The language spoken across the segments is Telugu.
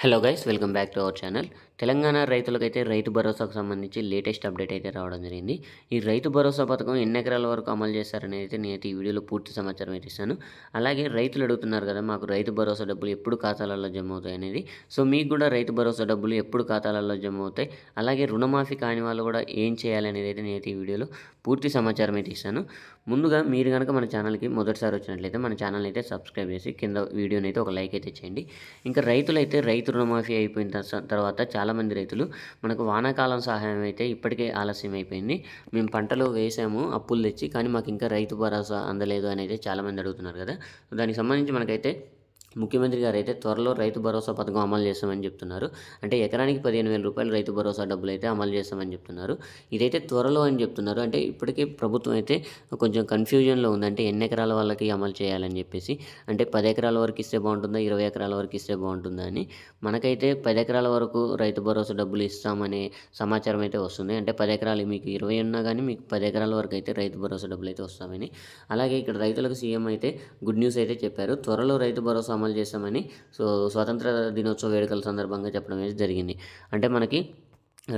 hello guys welcome back to our channel Telangana రైతులకైతే రైతు భరోసాకు సంబంధించి లేటెస్ట్ అప్డేట్ అయితే రావడం జరిగింది ఈ రైతు భరోసా పథకం ఎన్ని ఎకరాల వరకు అమలు చేశారనేది అయితే నేను ఈ వీడియోలో పూర్తి సమాచారం అయితే ఇస్తాను అలాగే రైతులు అడుగుతున్నారు కదా మాకు రైతు భరోసా డబ్బులు ఎప్పుడు ఖాతాలలో జమ అవుతాయి అనేది సో మీకు కూడా రైతు భరోసా డబ్బులు ఎప్పుడు ఖాతాలలో జమ అవుతాయి అలాగే రుణమాఫీ కాని వాళ్ళు కూడా ఏం చేయాలనేది అయితే నేనైతే ఈ వీడియోలో పూర్తి సమాచారం అయితే ఇస్తాను ముందుగా మీరు కనుక మన ఛానల్కి మొదటిసారి వచ్చినట్లయితే మన ఛానల్ అయితే సబ్స్క్రైబ్ చేసి కింద వీడియోని అయితే ఒక లైక్ అయితే చేయండి ఇంకా రైతులు అయితే రైతు రుణమాఫీ అయిపోయిన తర్వాత చాలామంది రైతులు మనకు వానాకాలం సహాయం అయితే ఇప్పటికే ఆలస్యం అయిపోయింది మేము పంటలు వేసాము అప్పులు తెచ్చి కానీ మాకు ఇంకా రైతు భరోసా అందలేదు అని అయితే చాలామంది అడుగుతున్నారు కదా దానికి సంబంధించి మనకైతే ముఖ్యమంత్రి గారు అయితే త్వరలో రైతు భరోసా పథకం అమలు చేస్తామని చెప్తున్నారు అంటే ఎకరానికి పదిహేను వేల రూపాయలు రైతు భరోసా డబ్బులు అయితే అమలు చేస్తామని చెప్తున్నారు ఇదైతే త్వరలో అని చెప్తున్నారు అంటే ఇప్పటికే ప్రభుత్వం అయితే కొంచెం కన్ఫ్యూజన్లో ఉందంటే ఎన్ని ఎకరాల వాళ్ళకి అమలు చేయాలని చెప్పేసి అంటే పది ఎకరాల వరకు ఇస్తే బాగుంటుందా ఇరవై ఎకరాల వరకు ఇస్తే బాగుంటుందా అని మనకైతే పది ఎకరాల వరకు రైతు భరోసా డబ్బులు ఇస్తామనే సమాచారం అయితే వస్తుంది అంటే పది ఎకరాలు మీకు ఇరవై ఉన్నా కానీ మీకు పది ఎకరాల వరకు అయితే రైతు భరోసా డబ్బులు అయితే వస్తామని అలాగే ఇక్కడ రైతులకు సీఎం అయితే గుడ్ న్యూస్ అయితే చెప్పారు త్వరలో రైతు భరోసా అమలు చేశామని సో స్వాతంత్ర దినోత్సవ వేడుకల సందర్భంగా చెప్పడం అనేది జరిగింది అంటే మనకి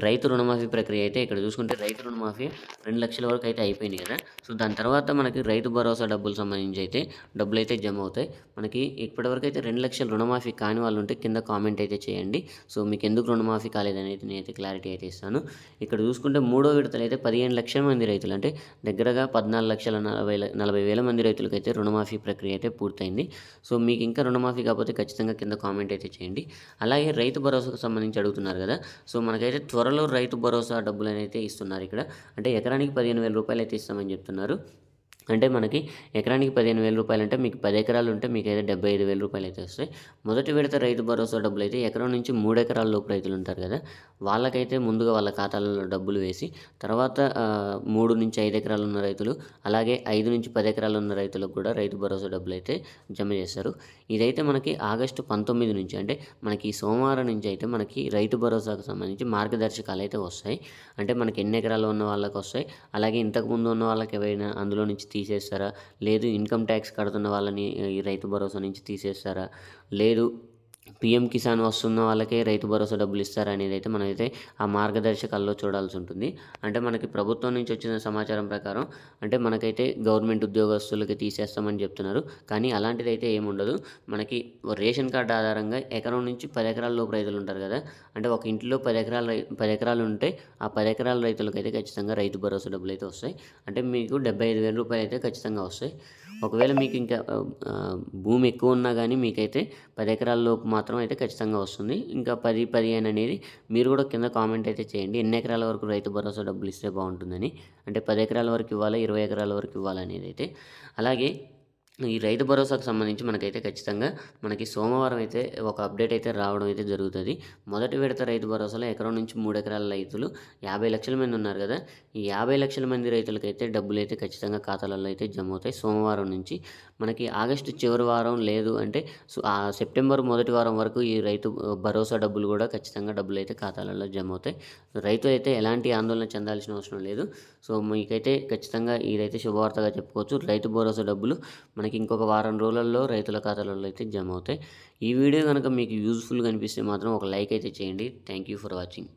రైతు రుణమాఫీ ప్రక్రియ అయితే ఇక్కడ చూసుకుంటే రైతు రుణమాఫీ రెండు లక్షల వరకు అయితే అయిపోయింది కదా సో దాని తర్వాత మనకి రైతు భరోసా డబ్బులు సంబంధించి అయితే డబ్బులు అయితే జమ అవుతాయి మనకి ఇప్పటివరకు అయితే రెండు లక్షల రుణమాఫీ కాని వాళ్ళు ఉంటే కింద కామెంట్ అయితే చేయండి సో మీకు ఎందుకు రుణమాఫీ కాలేదనేది నేనైతే క్లారిటీ అయితే ఇస్తాను ఇక్కడ చూసుకుంటే మూడో విడతలు అయితే పదిహేను లక్షల మంది రైతులు అంటే దగ్గరగా పద్నాలుగు లక్షల నలభై నలభై వేల మంది రైతులకు అయితే రుణమాఫీ ప్రక్రియ అయితే పూర్తయింది సో మీకు ఇంకా రుణమాఫీ కాకపోతే ఖచ్చితంగా కింద కామెంట్ అయితే చేయండి అలాగే రైతు భరోసాకు సంబంధించి అడుగుతున్నారు కదా సో మనకైతే త్వరలో రైతు భరోసా డబ్బులు అయితే ఇస్తున్నారు ఇక్కడ అంటే ఎకరానికి పదిహేను వేల రూపాయలు అయితే ఇస్తామని చెప్తున్నారు అంటే మనకి ఎకరానికి పదిహేను వేల రూపాయలు అంటే మీకు పది ఎకరాలు ఉంటే మీకు అయితే డెబ్బై ఐదు వేల రూపాయలు అయితే వస్తాయి మొదటి విడత రైతు భరోసా డబ్బులు అయితే ఎకరం నుంచి మూడు ఎకరాల లోపు రైతులు ఉంటారు కదా వాళ్ళకైతే ముందుగా వాళ్ళ ఖాతాలలో డబ్బులు వేసి తర్వాత మూడు నుంచి ఐదు ఎకరాలు ఉన్న రైతులు అలాగే ఐదు నుంచి పది ఎకరాలు ఉన్న రైతులకు కూడా రైతు భరోసా డబ్బులు అయితే జమ చేస్తారు ఇదైతే మనకి ఆగస్టు పంతొమ్మిది నుంచి అంటే మనకి సోమవారం నుంచి అయితే మనకి రైతు భరోసాకు సంబంధించి మార్గదర్శకాలు అయితే వస్తాయి అంటే మనకి ఎన్ని ఎకరాలు ఉన్న వాళ్ళకి వస్తాయి అలాగే ఇంతకుముందు ఉన్న వాళ్ళకి ఏవైనా అందులో నుంచి తీసేస్తారా లేదు ఇన్కమ్ ట్యాక్స్ కడుతున్న వాళ్ళని రైతు భరోసా నుంచి తీసేస్తారా లేదు పీఎం కిసాన్ వస్తున్న వాళ్ళకే రైతు భరోసా డబ్బులు ఇస్తారనేది అయితే మనమైతే ఆ మార్గదర్శకాల్లో చూడాల్సి ఉంటుంది అంటే మనకి ప్రభుత్వం నుంచి వచ్చిన సమాచారం ప్రకారం అంటే మనకైతే గవర్నమెంట్ ఉద్యోగస్తులకి తీసేస్తామని చెప్తున్నారు కానీ అలాంటిది అయితే ఏముండదు మనకి రేషన్ కార్డు ఆధారంగా ఎకరం నుంచి పది ఎకరాల లోపు రైతులు ఉంటారు కదా అంటే ఒక ఇంట్లో పది ఎకరాల పది ఎకరాలు ఉంటే ఆ పది ఎకరాల అయితే ఖచ్చితంగా రైతు భరోసా డబ్బులు అయితే వస్తాయి అంటే మీకు డెబ్బై ఐదు వేల రూపాయలు అయితే ఖచ్చితంగా వస్తాయి ఒకవేళ మీకు ఇంకా భూమి ఎక్కువ ఉన్నా కానీ మీకైతే పది ఎకరాల లోపు మాత్రం అయితే ఖచ్చితంగా వస్తుంది ఇంకా పది పది అనేది మీరు కూడా కింద కామెంట్ అయితే చేయండి ఎన్ని ఎకరాల వరకు రైతు భరోసా డబ్బులు ఇస్తే బాగుంటుందని అంటే పది ఎకరాల వరకు ఇవ్వాలా ఇరవై ఎకరాల వరకు ఇవ్వాలనేది అయితే అలాగే ఈ రైతు భరోసాకు సంబంధించి మనకైతే ఖచ్చితంగా మనకి సోమవారం అయితే ఒక అప్డేట్ అయితే రావడం అయితే జరుగుతుంది మొదటి విడత రైతు భరోసాలో ఎకరం నుంచి మూడు ఎకరాల రైతులు యాభై లక్షల మంది ఉన్నారు కదా ఈ యాభై లక్షల మంది రైతులకైతే డబ్బులు అయితే ఖచ్చితంగా ఖాతాలలో అయితే జమ అవుతాయి సోమవారం నుంచి మనకి ఆగస్టు చివరి వారం లేదు అంటే సెప్టెంబర్ మొదటి వారం వరకు ఈ రైతు భరోసా డబ్బులు కూడా ఖచ్చితంగా డబ్బులు అయితే ఖాతాలలో జమ అవుతాయి రైతు అయితే ఎలాంటి ఆందోళన చెందాల్సిన అవసరం లేదు సో మీకైతే ఖచ్చితంగా ఇదైతే శుభవార్తగా చెప్పుకోవచ్చు రైతు భరోసా డబ్బులు మనకి మనకి ఇంకొక వారం రోజులలో రైతుల ఖాతాలలో అయితే జమ అవుతాయి ఈ వీడియో కనుక మీకు యూజ్ఫుల్గా అనిపిస్తే మాత్రం ఒక లైక్ అయితే చేయండి థ్యాంక్ యూ ఫర్ వాచింగ్